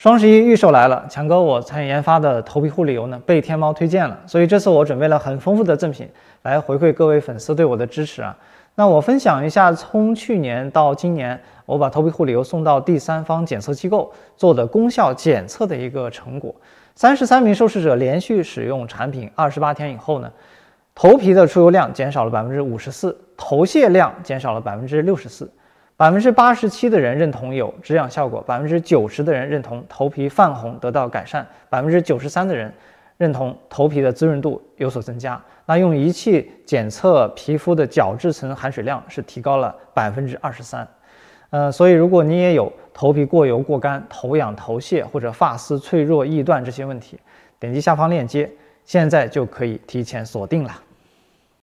双十一预售来了，强哥，我参与研发的头皮护理油呢被天猫推荐了，所以这次我准备了很丰富的赠品来回馈各位粉丝对我的支持啊。那我分享一下，从去年到今年，我把头皮护理油送到第三方检测机构做的功效检测的一个成果。三十三名受试者连续使用产品二十八天以后呢，头皮的出油量减少了百分之五十四，头屑量减少了百分之六十四。百分之八十七的人认同有止痒效果，百分之九十的人认同头皮泛红得到改善，百分之九十三的人认同头皮的滋润度有所增加。那用仪器检测皮肤的角质层含水量是提高了百分之二十三。呃，所以如果你也有头皮过油过干、头痒头屑或者发丝脆弱易断这些问题，点击下方链接，现在就可以提前锁定了。